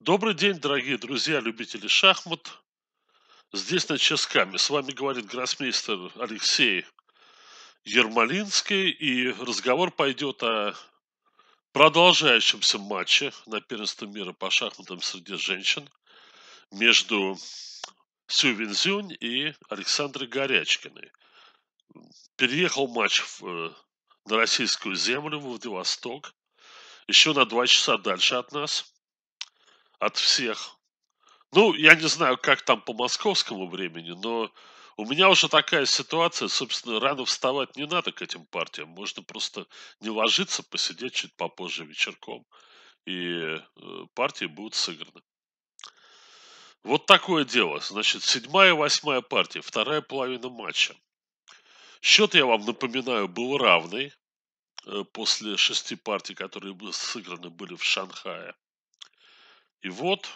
Добрый день, дорогие друзья, любители шахмат. Здесь на Ческами. С вами говорит гроссмейстер Алексей Ермолинский. И разговор пойдет о продолжающемся матче на первенство мира по шахматам среди женщин между Сю Винзюнь и Александрой Горячкиной. Переехал матч в, э, на российскую землю, в Владивосток, еще на два часа дальше от нас – от всех. Ну, я не знаю, как там по московскому времени, но у меня уже такая ситуация, собственно, рано вставать не надо к этим партиям. Можно просто не ложиться, посидеть чуть попозже вечерком, и э, партии будут сыграны. Вот такое дело. Значит, седьмая и восьмая партия, вторая половина матча. Счет, я вам напоминаю, был равный э, после шести партий, которые сыграны были в Шанхае. И вот,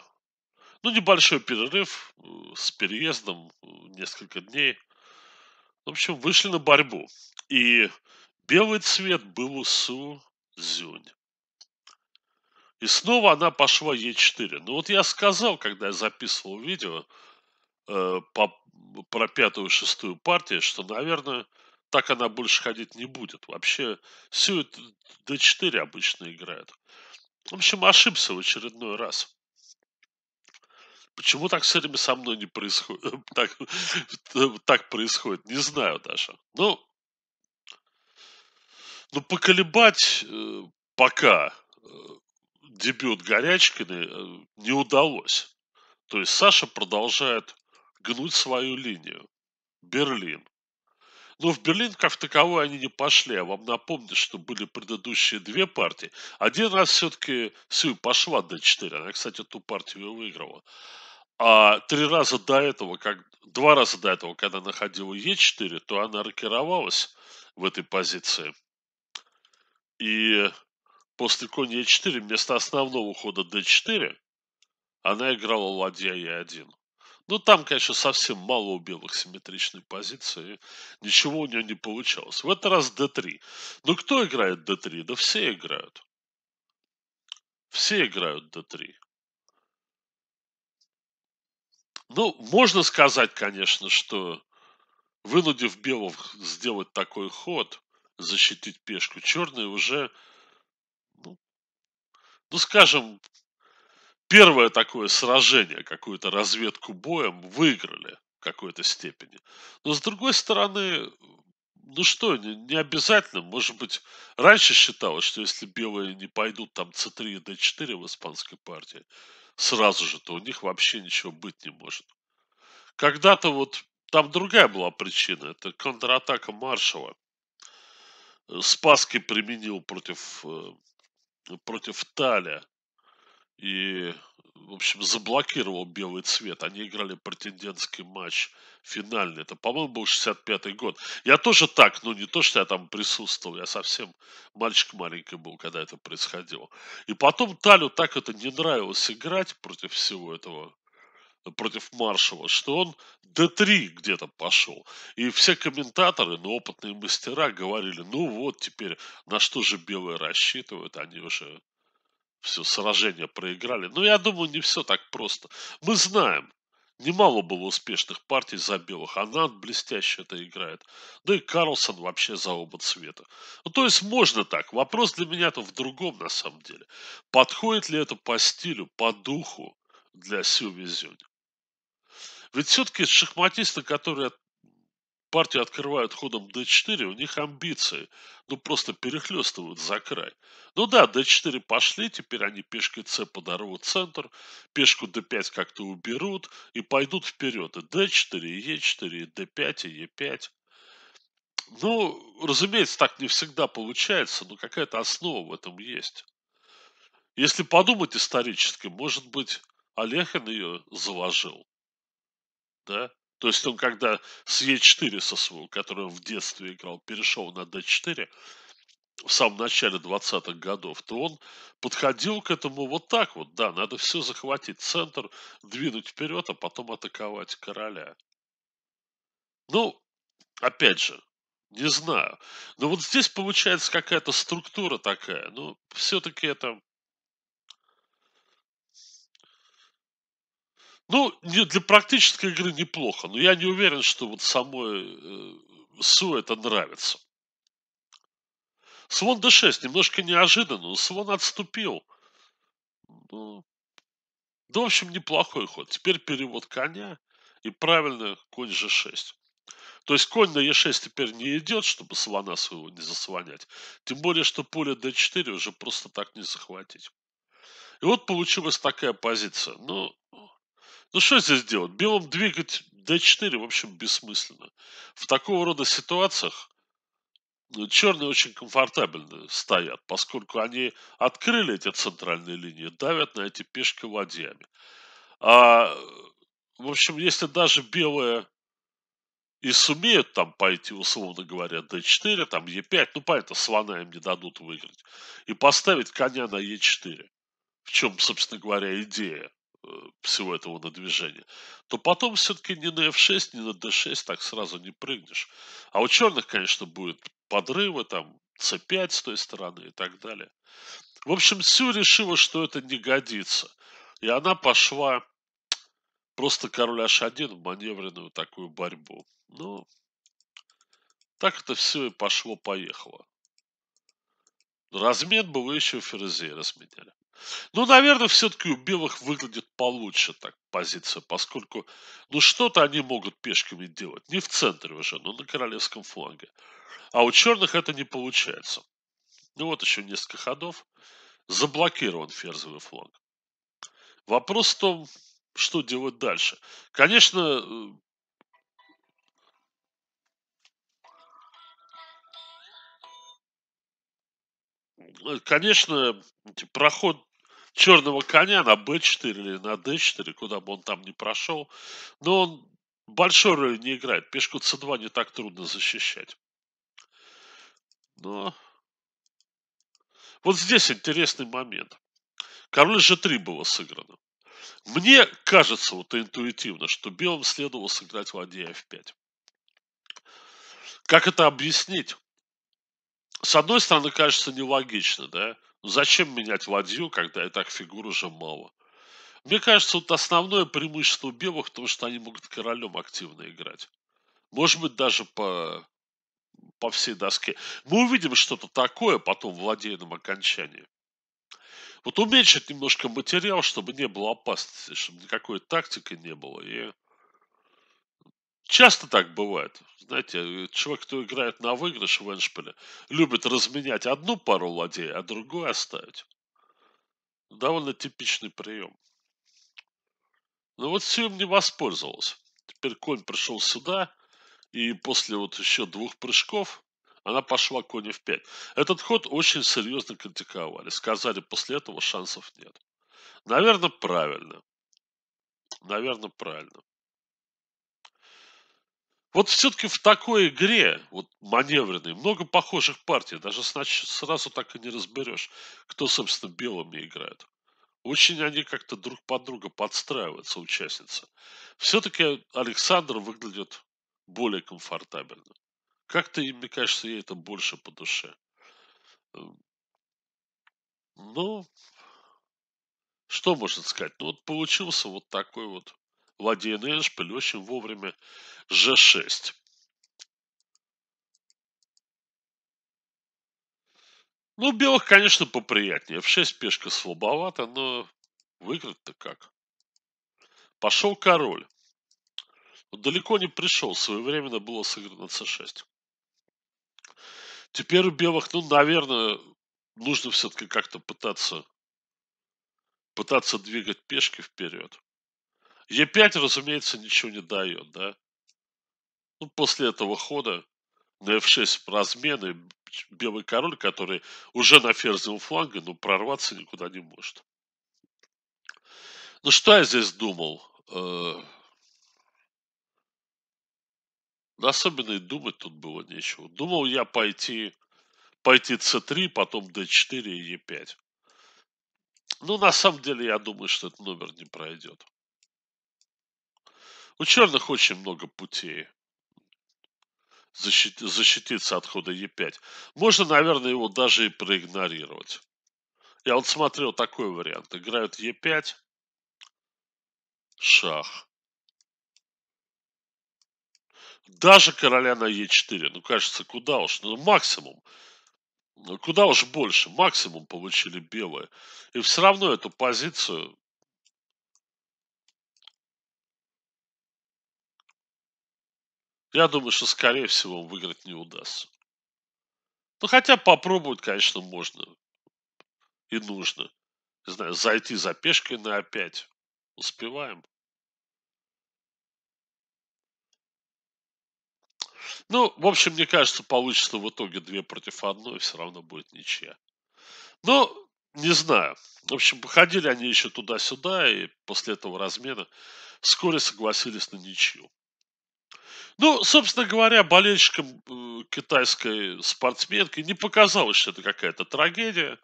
ну, небольшой перерыв э, с переездом, э, несколько дней. В общем, вышли на борьбу. И белый цвет был у Су Зюнь. И снова она пошла Е4. Ну вот я сказал, когда я записывал видео э, по, про пятую и шестую партию, что, наверное, так она больше ходить не будет. Вообще, Сю D4 обычно играет. В общем, ошибся в очередной раз. Почему так все время со мной не происходит? Э, так, э, так происходит, не знаю Даша. Ну, ну поколебать э, пока э, дебют Горячкины э, не удалось. То есть Саша продолжает гнуть свою линию. Берлин. Но ну, в Берлин как таковой они не пошли. Я а вам напомню, что были предыдущие две партии. Один раз все-таки Сью пошла до 4. Она, кстати, эту партию и выиграла. А три раза до этого, как, два раза до этого, когда находила Е4, то она рокировалась в этой позиции. И после конь Е4 вместо основного хода d 4 она играла ладья Е1. Ну, там, конечно, совсем мало у белых симметричной позиции. Ничего у нее не получалось. В этот раз D3. Ну, кто играет D3? Да все играют. Все играют D3. Ну, можно сказать, конечно, что вынудив белых сделать такой ход, защитить пешку, черные уже, ну, ну скажем, первое такое сражение, какую-то разведку боем выиграли в какой-то степени. Но с другой стороны, ну что, не, не обязательно. Может быть, раньше считалось, что если белые не пойдут там c3 и d4 в испанской партии, сразу же, то у них вообще ничего быть не может. Когда-то вот там другая была причина. Это контратака Маршала. Э, Спаски применил против, э, против Талия и, в общем, заблокировал белый цвет. Они играли претендентский матч финальный. Это, по-моему, был 65-й год. Я тоже так, ну не то, что я там присутствовал, я совсем мальчик маленький был, когда это происходило. И потом Талю так это не нравилось играть против всего этого против Маршала, что он D3 где-то пошел. И все комментаторы, ну, опытные мастера говорили, ну вот теперь на что же белые рассчитывают, они уже все сражение проиграли. Но ну, я думаю, не все так просто. Мы знаем, немало было успешных партий за белых. Анан блестяще это играет. Да ну и Карлсон вообще за оба цвета. Ну, то есть можно так. Вопрос для меня-то в другом на самом деле. Подходит ли это по стилю, по духу для Сювизюня? Ведь все-таки шахматисты, которые Партию открывают ходом d4, у них амбиции. Ну, просто перехлестывают за край. Ну да, d4 пошли, теперь они пешкой c подорвут центр, пешку d5 как-то уберут и пойдут вперед. И d4, и e4, и d5, и e5. Ну, разумеется, так не всегда получается, но какая-то основа в этом есть. Если подумать исторически, может быть, Олехин ее заложил. Да? То есть он когда с Е4 со своего, который в детстве играл, перешел на D4, в самом начале 20-х годов, то он подходил к этому вот так вот. Да, надо все захватить, центр двинуть вперед, а потом атаковать короля. Ну, опять же, не знаю. Но вот здесь получается какая-то структура такая. Но ну, все-таки это Ну, для практической игры неплохо, но я не уверен, что вот самой э, Су это нравится. Свон D6 немножко неожиданно, но Свон отступил. Ну, да, в общем, неплохой ход. Теперь перевод коня и правильно конь G6. То есть конь на e 6 теперь не идет, чтобы слона своего не заслонять. Тем более, что поле d4 уже просто так не захватить. И вот получилась такая позиция. Ну, ну что здесь делать? Белым двигать D4, в общем, бессмысленно. В такого рода ситуациях ну, черные очень комфортабельно стоят, поскольку они открыли эти центральные линии, давят на эти пешки ладьями. А, в общем, если даже белые и сумеют там пойти, условно говоря, d4, там e5, ну понятно, слона им не дадут выиграть, и поставить коня на e4, в чем, собственно говоря, идея Э, всего этого на движение, то потом все-таки ни на F6, ни на D6 так сразу не прыгнешь. А у черных, конечно, будет подрывы, там, C5 с той стороны и так далее. В общем, Сю решила, что это не годится. И она пошла просто король H1 в маневренную такую борьбу. Ну, так это все и пошло-поехало. Размен был еще ферзей Ферзере ну, наверное, все-таки у белых выглядит получше так позиция, поскольку, ну, что-то они могут пешками делать. Не в центре уже, но на королевском фланге. А у черных это не получается. Ну, вот еще несколько ходов. Заблокирован ферзовый фланг. Вопрос в том, что делать дальше. Конечно, э, Э, конечно, проход черного коня на b4 или на d4, куда бы он там ни прошел, но он большой роли не играет. Пешку c2 не так трудно защищать. Но вот здесь интересный момент. Король g3 было сыграно. Мне кажется вот интуитивно, что белым следовало сыграть ладья f5. Как это объяснить? с одной стороны, кажется нелогично, да? Ну, зачем менять ладью, когда и так фигур уже мало? Мне кажется, вот основное преимущество белых том, что они могут королем активно играть. Может быть, даже по, по всей доске. Мы увидим что-то такое потом в ладейном окончании. Вот уменьшить немножко материал, чтобы не было опасности, чтобы никакой тактики не было. И Часто так бывает. Знаете, э, чувак, кто играет на выигрыш в Эншпиле, любит разменять одну пару ладей, а другую оставить. Довольно типичный прием. Но вот Сиум не воспользовался. Теперь конь пришел сюда, и после вот еще двух прыжков она пошла Коне в пять. Этот ход очень серьезно критиковали. Сказали, после этого шансов нет. Наверное, правильно. Наверное, правильно. Вот все-таки в такой игре, вот маневренной, много похожих партий. Даже значит, сразу так и не разберешь, кто, собственно, белыми играет. Очень они как-то друг под друга подстраиваются, участницы. Все-таки Александр выглядит более комфортабельно. Как-то, мне кажется, ей это больше по душе. Эм. Ну, что можно сказать? Ну, вот получился вот такой вот Ладья НШ были очень вовремя. Ж 6 Ну, белых, конечно, поприятнее. В 6 пешка слабовата, но выиграть-то как? Пошел король. далеко не пришел. Своевременно было сыграно c6. Теперь у белых, ну, наверное, нужно все-таки как-то пытаться пытаться двигать пешки вперед. Е5, разумеется, ничего не дает, да. Ну, после этого хода на F6 размены белый король, который уже на ферзевом фланге, но ну, прорваться никуда не может. Ну, что я здесь думал? Э, особенно и думать тут было нечего. Думал я пойти, пойти c3, потом d4 и e5. Ну, на самом деле, я думаю, что этот номер не пройдет. У черных очень много путей защит, защититься от хода Е5. Можно, наверное, его даже и проигнорировать. Я вот смотрел такой вариант. Играют Е5, шах. Даже короля на Е4. Ну, кажется, куда уж. Ну, максимум. Ну, куда уж больше. Максимум получили белые. И все равно эту позицию Я думаю, что, скорее всего, выиграть не удастся. Ну, хотя попробовать, конечно, можно и нужно. Не знаю, зайти за пешкой на опять. Успеваем. Ну, в общем, мне кажется, получится в итоге две против одной, все равно будет ничья. Но ну, не знаю. В общем, походили они еще туда-сюда, и после этого размена вскоре согласились на ничью. Ну, собственно говоря, болельщикам э, китайской спортсменки не показалось, что это какая-то трагедия.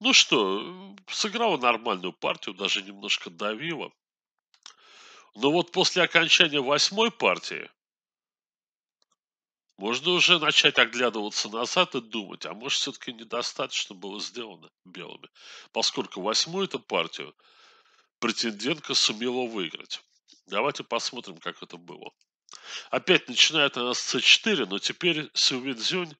Ну что, э, сыграла нормальную партию, даже немножко давила. Но вот после окончания восьмой партии можно уже начать оглядываться назад и думать, а может все-таки недостаточно было сделано белыми, поскольку восьмую эту партию претендентка сумела выиграть. Давайте посмотрим, как это было. Опять начинает она с c4, но теперь Сювинзюнь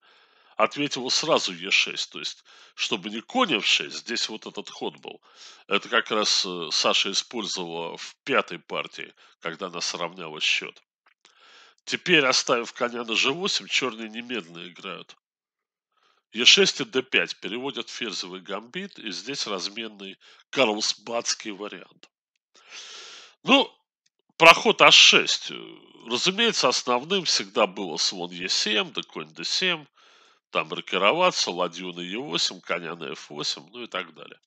ответила сразу e6. То есть, чтобы не конь f6, здесь вот этот ход был. Это как раз э, Саша использовала в пятой партии, когда она сравняла счет. Теперь, оставив коня на g8, черные немедленно играют. e6 и d5 переводят ферзевый гамбит, и здесь разменный карлсбадский вариант. Ну, проход h6 разумеется, основным всегда было слон Е7, да конь Д7, там рокироваться, ладью на Е8, коня на F8, ну и так далее.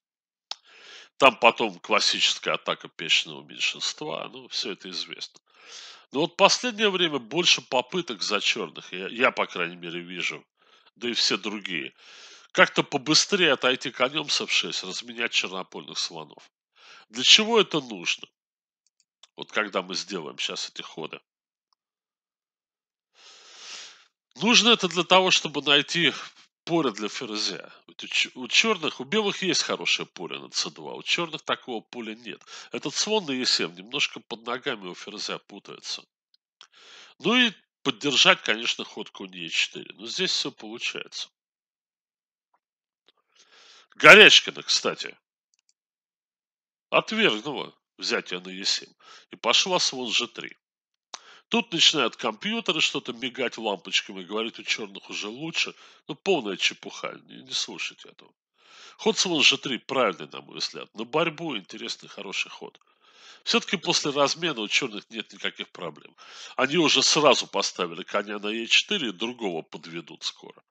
Там потом классическая атака печного меньшинства, ну, все это известно. Но вот последнее время больше попыток за черных, я, я по крайней мере, вижу, да и все другие. Как-то побыстрее отойти конем с F6, разменять чернопольных слонов. Для чего это нужно? Вот когда мы сделаем сейчас эти ходы. Нужно это для того, чтобы найти поле для ферзя. У черных, у белых есть хорошее поле на c2, а у черных такого поля нет. Этот слон на e7 немножко под ногами у ферзя путается. Ну и поддержать, конечно, ход конь e4. Но здесь все получается. Горячкина, кстати, отвергнула взятие на e7 и пошла слон g3. Тут начинают компьютеры что-то мигать лампочками, говорит, у черных уже лучше. Ну, полная чепуха, не, не слушайте этого. Ход с ВЖ-3 правильный, на мой взгляд. На борьбу интересный, хороший ход. Все-таки после размена у черных нет никаких проблем. Они уже сразу поставили коня на Е4 и другого подведут скоро.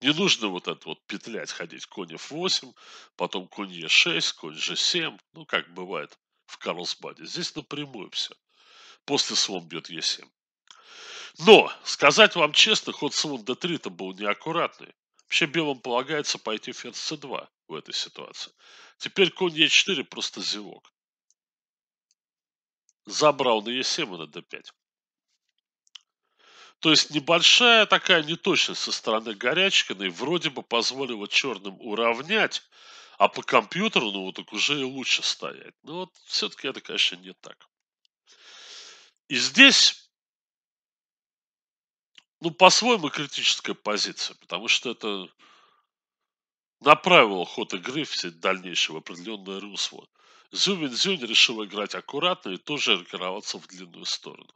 Не нужно вот это вот петлять, ходить конь F8, потом конь Е6, конь G7, ну как бывает в Карлсбаде. Здесь напрямую все после слон бьет Е7. Но, сказать вам честно, ход слон d3 там был неаккуратный. Вообще белым полагается пойти ферзь c2 в этой ситуации. Теперь конь е 4 просто зевок. Забрал на е 7 и а на d5. То есть небольшая такая неточность со стороны Горячкиной вроде бы позволила черным уравнять, а по компьютеру, ну, вот так уже и лучше стоять. Но вот все-таки это, конечно, не так. И здесь, ну, по-своему критическая позиция, потому что это направило ход игры все дальнейшее в определенное русло. Зюмин Зюнь решил играть аккуратно и тоже ранкироваться в длинную сторону.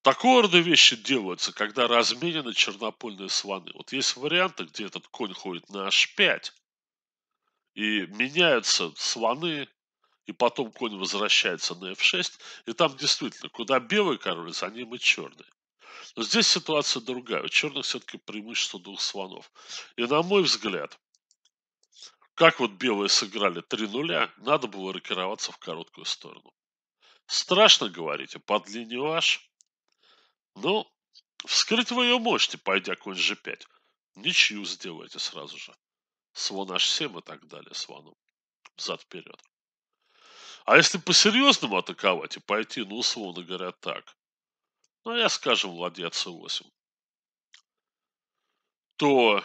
Такого рода вещи делаются, когда разменены чернопольные слоны. Вот есть варианты, где этот конь ходит на h5, и меняются слоны и потом конь возвращается на f6, и там действительно, куда белый король, за ним и черный. Но здесь ситуация другая. У черных все-таки преимущество двух слонов. И на мой взгляд, как вот белые сыграли 3 нуля, надо было рокироваться в короткую сторону. Страшно, говорите, под линию H. Ну, вскрыть вы ее можете, пойдя конь G5. Ничью сделаете сразу же. Слон H7 и так далее, слону. Взад-вперед. А если по-серьезному атаковать и пойти, ну, условно говоря, так, ну, я, скажем, ладья c8, то,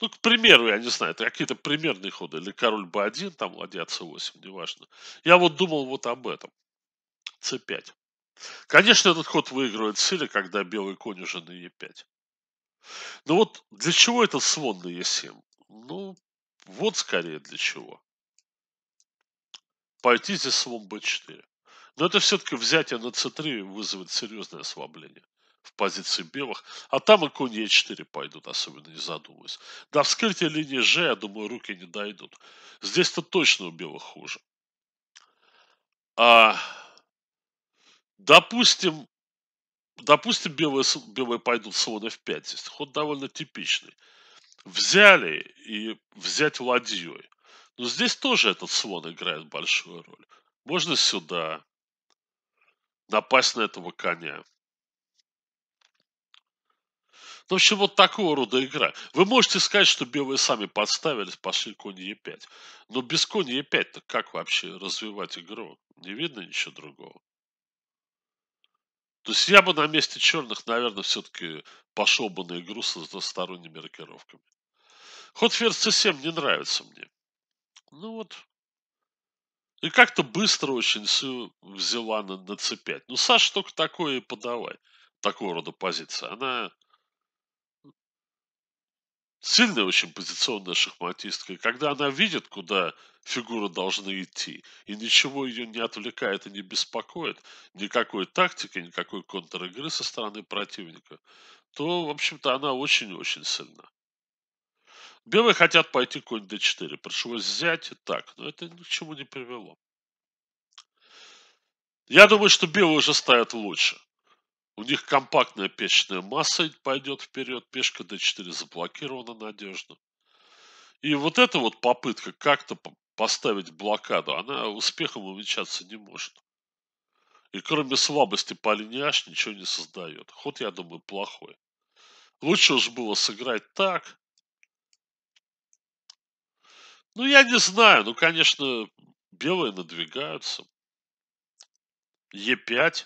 ну, к примеру, я не знаю, это какие-то примерные ходы, или король b1, там ладья c8, неважно. Я вот думал вот об этом. c5. Конечно, этот ход выигрывает в когда белый конь уже на e5. Но ну, вот для чего этот слон на e7? Ну, вот скорее для чего пойти здесь слон b4. Но это все-таки взятие на c3 вызовет серьезное ослабление в позиции белых. А там и конь e4 э пойдут, особенно не задумываясь. До вскрытия линии g, я думаю, руки не дойдут. Здесь-то точно у белых хуже. А, допустим, допустим, белые, белые пойдут слон f5. Здесь ход довольно типичный. Взяли и взять ладьей. Но ну, здесь тоже этот слон играет большую роль. Можно сюда напасть на этого коня. Ну, в общем, вот такого рода игра. Вы можете сказать, что белые сами подставились, пошли конь Е5. Но без коня Е5-то как вообще развивать игру? Не видно ничего другого. То есть я бы на месте черных, наверное, все-таки пошел бы на игру с односторонними рокировками. Ход ферзь c7 не нравится мне. Ну вот. И как-то быстро очень все взяла на, на цепять. Ну, Саш, только такое и подавай. Такого рода позиция. Она сильная очень позиционная шахматистка. И когда она видит, куда фигура должна идти, и ничего ее не отвлекает и не беспокоит, никакой тактики, никакой контр-игры со стороны противника, то, в общем-то, она очень-очень сильна. Белые хотят пойти конь d4. Пришлось взять и так. Но это ни к чему не привело. Я думаю, что белые уже ставят лучше. У них компактная печная масса пойдет вперед. Пешка d4 заблокирована надежно. И вот эта вот попытка как-то поставить блокаду, она успехом увенчаться не может. И кроме слабости по линии H ничего не создает. Ход, я думаю, плохой. Лучше уж было сыграть так, ну, я не знаю. Ну, конечно, белые надвигаются. Е5.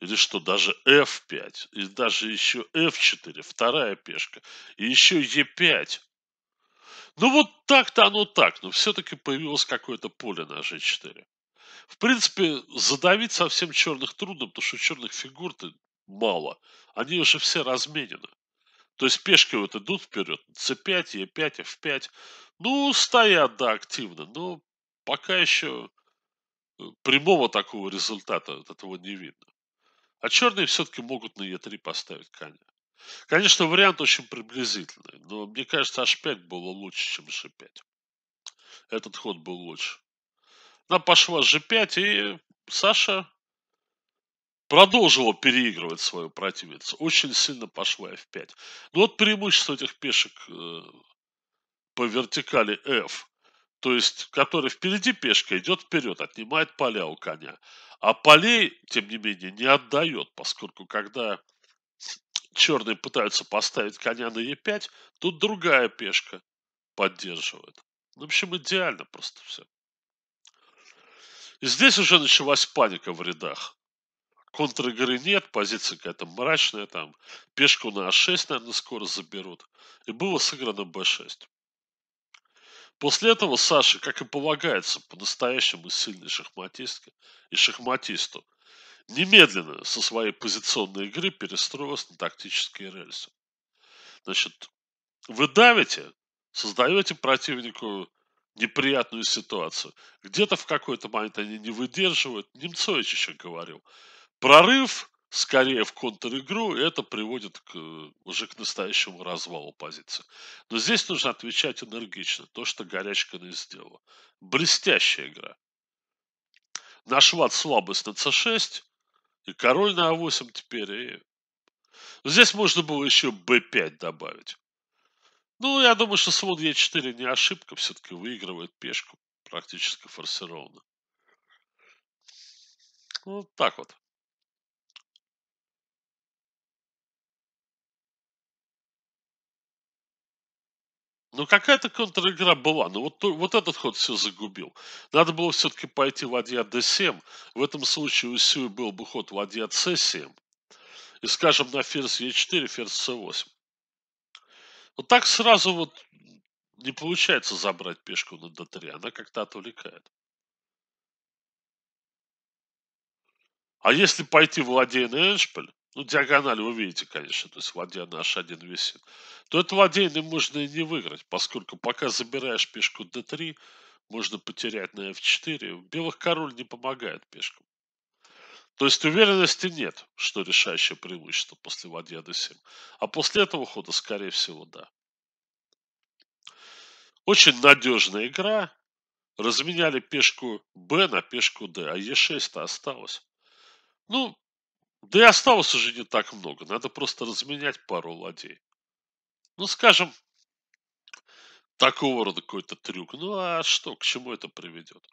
Или что, даже F5. И даже еще F4. Вторая пешка. И еще Е5. Ну, вот так-то оно так. Но все-таки появилось какое-то поле на G4. В принципе, задавить совсем черных трудно, потому что черных фигур-то мало. Они уже все разменены. То есть пешки вот идут вперед. c5, e5, f5. Ну, стоят, да, активно, но пока еще э, прямого такого результата от этого не видно. А черные все-таки могут на Е3 поставить коня. Конечно, вариант очень приблизительный, но мне кажется, H5 было лучше, чем G5. Этот ход был лучше. Она пошла G5, и Саша продолжила переигрывать свою противницу. Очень сильно пошла F5. Но ну, вот преимущество этих пешек э, по вертикали F, то есть который впереди пешка идет вперед, отнимает поля у коня. А полей, тем не менее, не отдает, поскольку когда черные пытаются поставить коня на Е5, тут другая пешка поддерживает. В общем, идеально просто все. И здесь уже началась паника в рядах. Контр-игры нет, позиция какая-то мрачная, там пешку на А6, наверное, скоро заберут. И было сыграно b 6 После этого Саша, как и полагается, по-настоящему сильной шахматистке и шахматисту, немедленно со своей позиционной игры перестроилась на тактические рельсы. Значит, вы давите, создаете противнику неприятную ситуацию. Где-то в какой-то момент они не выдерживают. Немцович еще говорил. Прорыв скорее в контр-игру, и это приводит к, э, уже к настоящему развалу позиции. Но здесь нужно отвечать энергично, то, что Горячкина сделала. Блестящая игра. Нашла слабость на c6, и король на а8 теперь. И... Здесь можно было еще b5 добавить. Ну, я думаю, что слон e4 не ошибка, все-таки выигрывает пешку практически форсированно. Вот так вот. Ну, какая-то контр-игра была. Но ну, вот, вот этот ход все загубил. Надо было все-таки пойти в ладья d7. В этом случае у Сюи был бы ход ладья c7. И, скажем, на ферзь e4, ферзь c8. Вот так сразу вот не получается забрать пешку на d3. Она как-то отвлекает. А если пойти в на эндшпиль, ну, диагональ вы видите, конечно, то есть ладья на h1 висит, то это ладейный можно и не выиграть, поскольку пока забираешь пешку d3, можно потерять на f4. белых король не помогает пешкам. То есть уверенности нет, что решающее преимущество после ладья d7. А после этого хода, скорее всего, да. Очень надежная игра. Разменяли пешку b на пешку d, а e6-то осталось. Ну, да и осталось уже не так много. Надо просто разменять пару ладей. Ну, скажем, такого рода какой-то трюк. Ну, а что, к чему это приведет?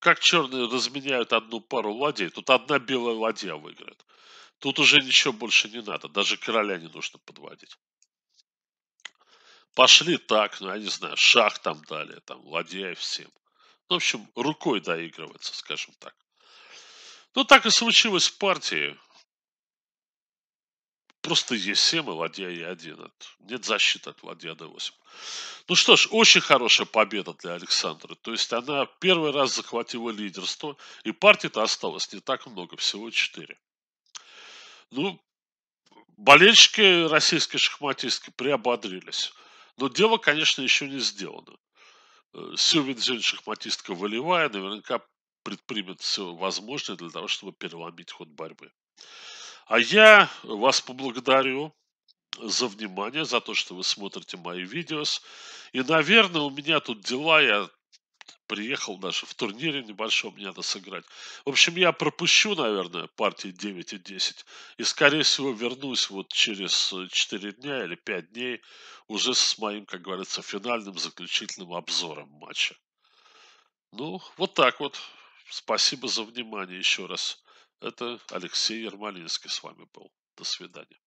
Как черные разменяют одну пару ладей, тут одна белая ладья выиграет. Тут уже ничего больше не надо, даже короля не нужно подводить. Пошли так, ну я не знаю, шах там далее, там ладья и всем. Ну, в общем, рукой доигрывается, скажем так. Ну, так и случилось в партии. Просто Е7 и ладья Е1. Нет защиты от ладья Д8. Ну что ж, очень хорошая победа для Александра. То есть она первый раз захватила лидерство, и партий-то осталось не так много, всего 4. Ну, болельщики российской шахматистки приободрились. Но дело, конечно, еще не сделано. Э, Сювин Зюнь, шахматистка волевая, наверняка предпримет все возможное для того, чтобы переломить ход борьбы. А я вас поблагодарю за внимание, за то, что вы смотрите мои видео. И, наверное, у меня тут дела, я приехал даже в турнире небольшом, мне надо сыграть. В общем, я пропущу, наверное, партии 9 и 10. И, скорее всего, вернусь вот через 4 э, дня или 5 дней уже с моим, как говорится, финальным заключительным обзором матча. Ну, вот так вот. Спасибо за внимание еще раз. Это Алексей Ермолинский с вами был. До свидания.